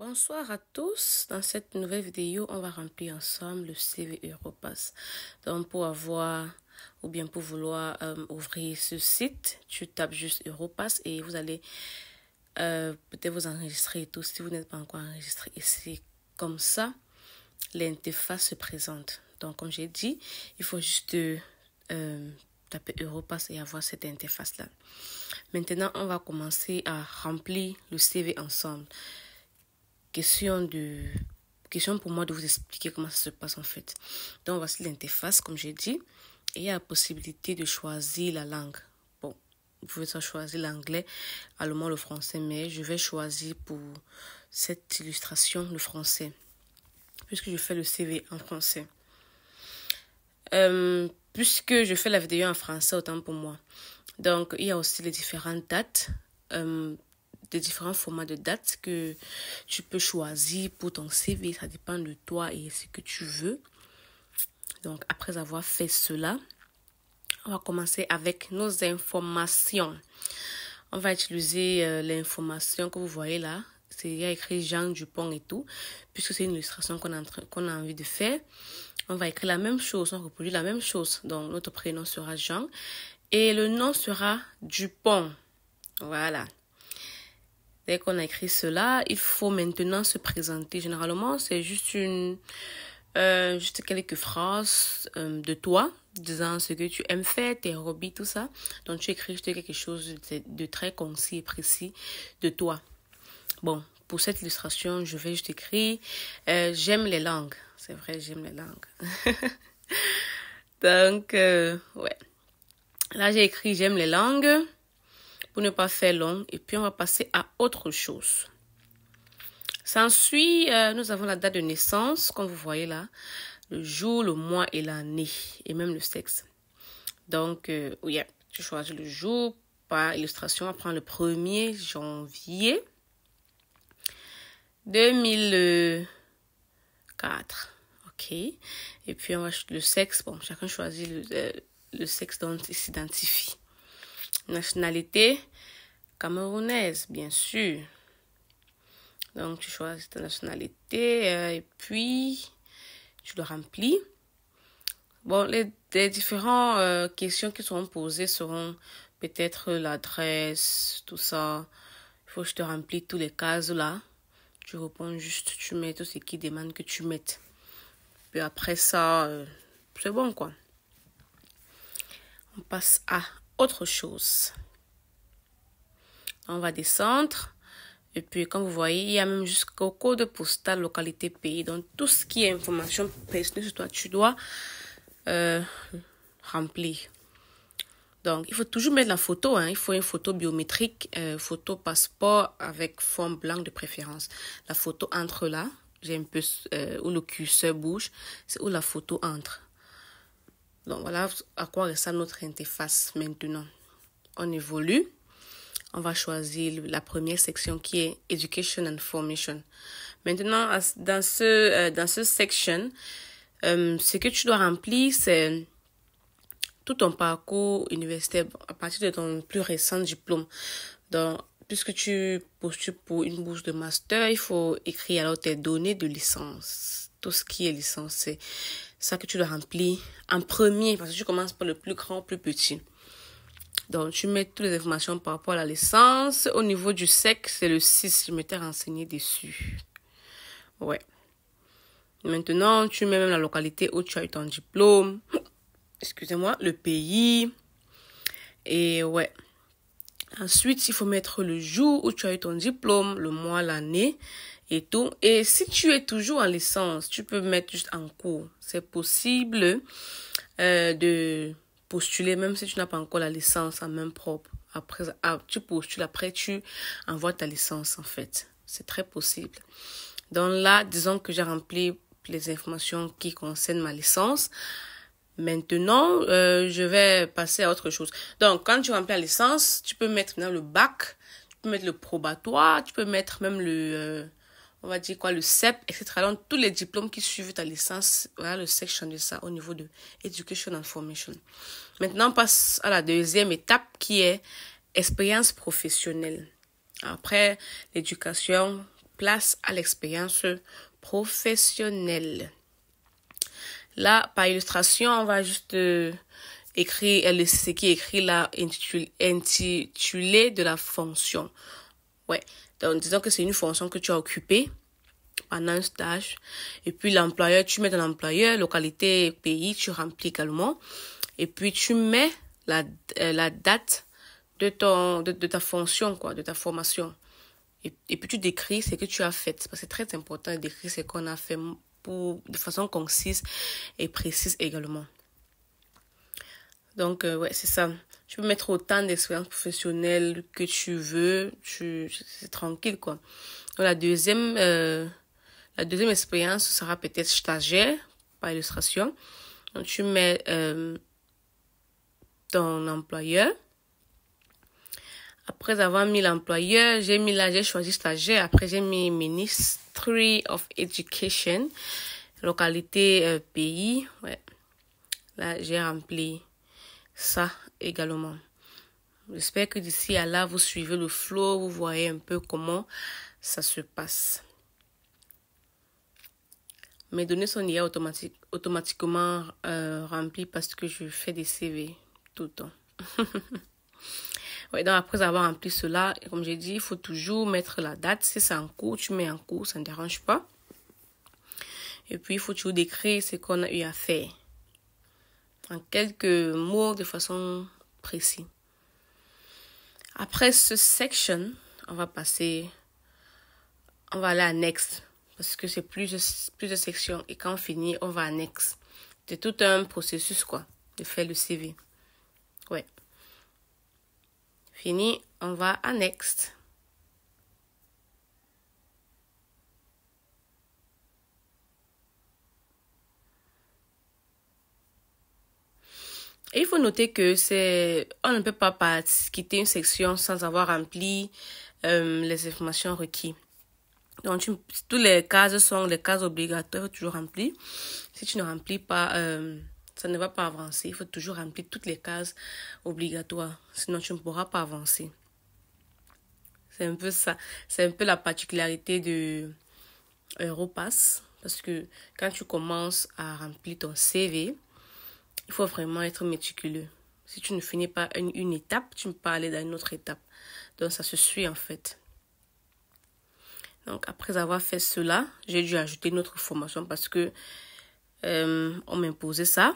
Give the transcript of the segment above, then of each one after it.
Bonsoir à tous. Dans cette nouvelle vidéo, on va remplir ensemble le CV Europass. Donc, pour avoir ou bien pour vouloir euh, ouvrir ce site, tu tapes juste Europass et vous allez euh, peut-être vous enregistrer et tout si vous n'êtes pas encore enregistré. Et c'est comme ça, l'interface se présente. Donc, comme j'ai dit, il faut juste euh, taper Europass et avoir cette interface-là. Maintenant, on va commencer à remplir le CV ensemble question de question pour moi de vous expliquer comment ça se passe en fait. Donc voici l'interface comme j'ai dit et il y a la possibilité de choisir la langue. Bon, vous pouvez choisir l'anglais, l'allemand, le français, mais je vais choisir pour cette illustration le français puisque je fais le CV en français. Euh, puisque je fais la vidéo en français, autant pour moi. Donc, il y a aussi les différentes dates. Euh, différents formats de dates que tu peux choisir pour ton CV. Ça dépend de toi et ce que tu veux. Donc, après avoir fait cela, on va commencer avec nos informations. On va utiliser euh, l'information que vous voyez là. C'est écrit Jean Dupont et tout, puisque c'est une illustration qu'on a, qu'on a envie de faire. On va écrire la même chose, on reproduit la même chose. Donc, notre prénom sera Jean et le nom sera Dupont. Voilà. Dès qu'on a écrit cela, il faut maintenant se présenter. Généralement, c'est juste une, euh, juste quelques phrases euh, de toi, disant ce que tu aimes faire, tes hobbies, tout ça. Donc, tu écris juste quelque chose de, très concis et précis de toi. Bon, pour cette illustration, je vais juste écrire euh, J'aime les langues. C'est vrai, j'aime les langues. Donc, ouais. Là, j'ai écrit J'aime les langues pour ne pas faire long. Et puis, on va passer à autre chose. S'ensuit, suit. Euh, nous avons la date de naissance, comme vous voyez là, le jour, le mois et l'année, et même le sexe. Donc, euh, oui, oh tu choisis le jour par illustration. On prendre le 1er janvier 2004. OK. Et puis, on va, le sexe, bon, chacun choisit le euh, sexe dont il s'identifie nationalité camerounaise, bien sûr. Donc, tu choisis ta nationalité euh, et puis tu le remplis. Bon, les, différentes euh, questions qui seront posées seront peut-être l'adresse, tout ça. Il faut que je te remplis tous les cases là. Tu réponds juste, tu mets tout ce qui demande que tu mettes. Puis après ça, euh, c'est bon quoi. On passe à autre chose. On va descendre. Et puis, comme vous voyez, il y a même jusqu'au code postal, localité, pays. Donc, tout ce qui est information personnelle sur toi, tu dois euh, remplir. Donc, il faut toujours mettre la photo. Hein. Il faut une photo biométrique, euh, photo passeport avec forme blanche de préférence. La photo entre là, j'ai un peu euh, où le curseur bouge, c'est où la photo entre. Donc voilà à quoi ressemble notre interface maintenant. On évolue. On va choisir la première section qui est Education and Formation. Maintenant, dans ce, dans ce euh, section, euh, ce que tu dois remplir, c'est tout ton parcours universitaire à partir de ton plus récent diplôme. Donc, puisque tu postules pour une bourse de master, il faut écrire alors tes données de licence tout ce qui est licence. C'est ça que tu dois remplir en premier parce que tu commences par le plus grand, plus petit. Donc, tu mets toutes les informations par rapport à la licence. Au niveau du sexe, c'est le 6. Je m'étais renseignée dessus. Ouais. Maintenant, tu mets même la localité où tu as eu ton diplôme. Excusez-moi, le pays. Et ouais. Ensuite, il faut mettre le jour où tu as eu ton diplôme, le mois, l'année et tout. Et si tu es toujours en licence, tu peux mettre juste en cours. C'est possible euh, de postuler même si tu n'as pas encore la licence en même propre. Après, ah, tu postules, après tu envoies ta licence en fait. C'est très possible. Donc là, disons que j'ai rempli les informations qui concernent ma licence. Maintenant, euh, je vais passer à autre chose. Donc, quand tu remplis la licence, tu peux mettre dans le bac, tu peux mettre le probatoire, tu peux mettre même le, euh, on va dire quoi, le CEP, etc. Donc, tous les diplômes qui suivent ta licence, voilà le section de ça au niveau de Education and Formation. Maintenant, on passe à la deuxième étape qui est expérience professionnelle. Après l'éducation, place à l'expérience professionnelle. Là, par illustration, on va juste euh, écrire, écrire euh, ce qui est écrit là, intitulé, intitulé de la fonction. Ouais, en disant que c'est une fonction que tu as occupée pendant un stage. Et puis l'employeur, tu mets ton employeur, localité, pays, tu remplis également. Et puis tu mets la, euh, la date de, ton, de, ta fonction, quoi, de ta formation. Et, puis tu décris ce que tu as fait. Parce c'est très important de décrire ce qu'on a fait pour, de façon concise et précise également. Donc, euh, ouais, c'est ça tu peux mettre autant d'expériences professionnelles que tu veux, tu c'est tranquille quoi. la deuxième euh, la deuxième expérience sera peut-être stagiaire par illustration. tu mets euh, ton employeur. Après avoir mis l'employeur, j'ai mis là, j'ai choisi stagiaire. Après j'ai mis Ministry of Education, localité euh, pays. Ouais. Là j'ai rempli ça également. J'espère que d'ici à là, vous suivez le flow, vous voyez un peu comment ça se passe. Mes données sont liées automatiquement euh, remplies parce que je fais des CV tout le temps. donc après avoir rempli cela, comme j'ai dit, il faut toujours mettre la date. Si c'est en cours, tu mets en cours, ça ne dérange pas. Et puis, il faut toujours décrire ce qu'on a eu à faire quelques mots de façon précise. Après ce section, on va passer, on va aller à next parce que c'est plus de, plus de sections et quand on finit, on va à next. C'est tout un processus quoi de faire le CV. Ouais. Fini, on va à next. Et il faut noter que c'est, on ne peut pas quitter une section sans avoir rempli euh, les informations requises. Donc, tu, tous les cases sont les cases obligatoires, toujours remplies. Si tu ne remplis pas, euh, ça ne va pas avancer. Il faut toujours remplir toutes les cases obligatoires. Sinon, tu ne pourras pas avancer. C'est un peu ça. C'est un peu la particularité de euh, Europass. Parce que quand tu commences à remplir ton CV, il faut vraiment être méticuleux. Si tu ne finis pas une, étape, tu ne peux pas aller dans une autre étape. Donc ça se suit en fait. Donc après avoir fait cela, j'ai dû ajouter notre formation parce que euh, on m'imposait ça.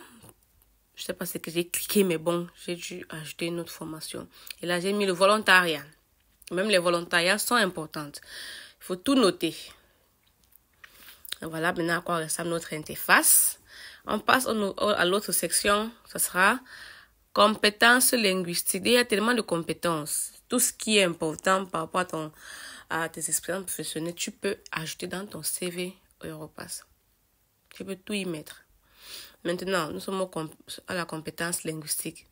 Je sais pas ce que j'ai cliqué, mais bon, j'ai dû ajouter une autre formation. Et là, j'ai mis le volontariat. Même les volontariats sont importantes. Il faut tout noter. voilà maintenant à quoi ressemble notre interface. On passe à l'autre section, ce sera compétences linguistiques. Il y a tellement de compétences. Tout ce qui est important par rapport à, tes expériences professionnelles, tu peux ajouter dans ton CV Europass. Tu peux tout y mettre. Maintenant, nous sommes à la compétence linguistique.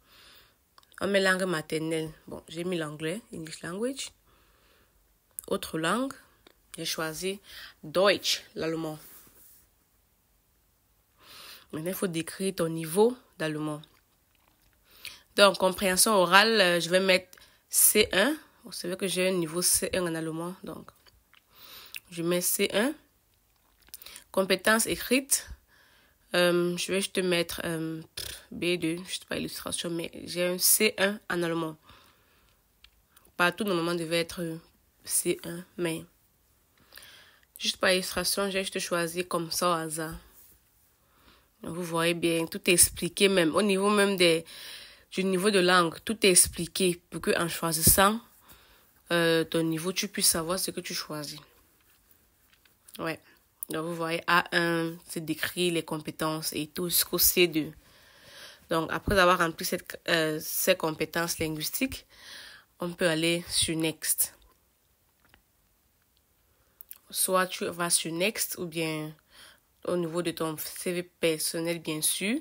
En mes langue maternelle. Bon, j'ai mis l'anglais, English language. Autre langue, j'ai choisi Deutsch, l'allemand. Maintenant, il faut décrire ton niveau d'allemand. Donc, compréhension orale, euh, je vais mettre C1. Vous savez que j'ai un niveau C1 en allemand. Donc, je mets C1. Compétence écrite. Euh, je vais juste mettre euh, B2, je ne sais pas illustration, mais j'ai un C1 en allemand. Partout normalement devait être C1, mais juste par illustration, j'ai juste choisi comme ça au hasard. Vous voyez bien, tout est expliqué même. Au niveau même des, du niveau de langue, tout est expliqué pour qu'en choisissant euh, ton niveau, tu puisses savoir ce que tu choisis. Ouais. Donc, vous voyez, A1, c'est décrit les compétences et tout jusqu'au C2. Donc, après avoir rempli cette, euh, ces compétences linguistiques, on peut aller sur Next. Soit tu vas sur Next ou bien au niveau de ton CV personnel, bien sûr,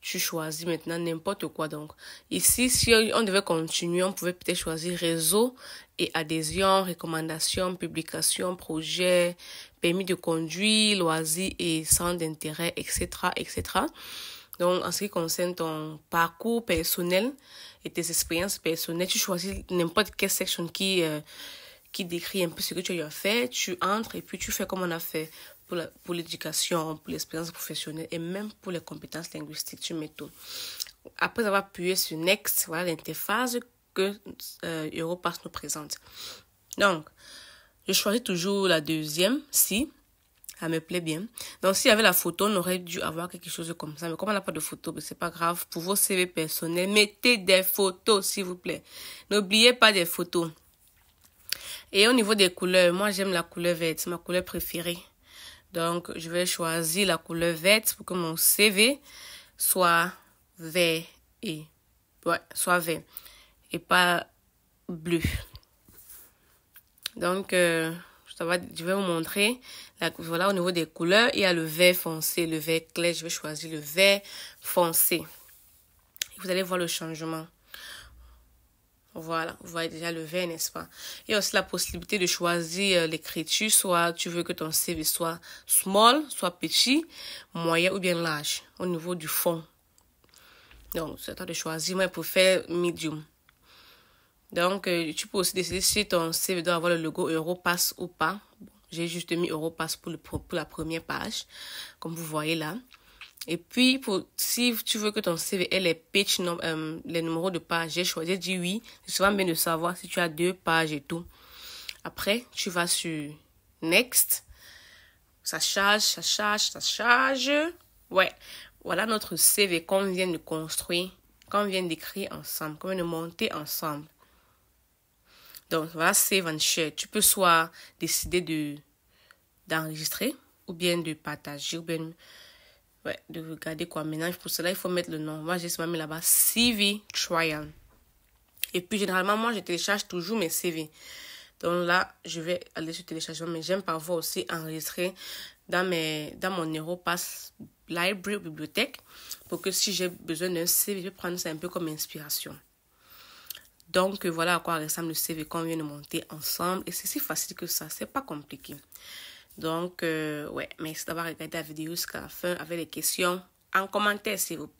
tu choisis maintenant n'importe quoi. Donc, ici, si on devait continuer, on pouvait peut-être choisir réseau et adhésion, recommandation, publication, projet, permis de conduire, loisirs et centres d'intérêt, etc., etc. Donc, en ce qui concerne ton parcours personnel et tes expériences personnelles, tu choisis n'importe quelle section qui, euh, qui décrit un peu ce que tu as fait. Tu entres et puis tu fais comme on a fait pour l'éducation, pour l'expérience professionnelle et même pour les compétences linguistiques. Tu mets tout. Après avoir appuyé sur Next, voilà l'interface que euh, Europass nous présente. Donc, je choisis toujours la deuxième, si ça me plaît bien. Donc, s'il y avait la photo, on aurait dû avoir quelque chose comme ça. Mais comme on n'a pas de photo, ben, c'est pas grave. Pour vos CV personnels, mettez des photos, s'il vous plaît. N'oubliez pas des photos. Et au niveau des couleurs, moi j'aime la couleur verte, c'est ma couleur préférée. Donc, je vais choisir la couleur verte pour que mon CV soit vert et soit vert et pas bleu. Donc, euh, je vais vous montrer. La, voilà, au niveau des couleurs, il y a le vert foncé, le vert clair. Je vais choisir le vert foncé. Vous allez voir le changement. Voilà, vous voyez déjà le vert, n'est-ce pas Il y a aussi la possibilité de choisir euh, l'écriture, soit tu veux que ton CV soit small, soit petit, moyen ou bien large, au niveau du fond. Donc, c'est à toi de choisir, moi, pour faire medium. Donc, euh, tu peux aussi décider si ton CV doit avoir le logo Europass ou pas. J'ai juste mis Europass pour, le, pour la première page, comme vous voyez là. Et puis, pour, si tu veux que ton CV ait pitch, euh, les numéros de page, j'ai choisi, oui. C'est bien de savoir si tu as deux pages et tout. Après, tu vas sur Next. Ça charge, ça charge, ça charge. Ouais. Voilà notre CV qu'on vient de construire, qu'on vient d'écrire ensemble, qu'on vient de monter ensemble. Donc, voilà, save and Tu peux soit décider de d'enregistrer ou bien de partager ou bien de regarder quoi. ménage pour cela, il faut mettre le nom. Moi, j'ai seulement mis là-bas CV Trial. Et puis, généralement, moi, je télécharge toujours mes CV. Donc là, je vais aller sur téléchargement, mais j'aime parfois aussi enregistrer dans, mes, dans mon Europass Library bibliothèque pour que si j'ai besoin d'un CV, je prendre ça un peu comme inspiration. Donc voilà à quoi ressemble le CV qu'on vient de monter ensemble. Et c'est si facile que ça, c'est pas compliqué. Donc, euh, ouais, merci d'avoir regardé la vidéo jusqu'à la fin avec les questions en commentaire, s'il vous plaît.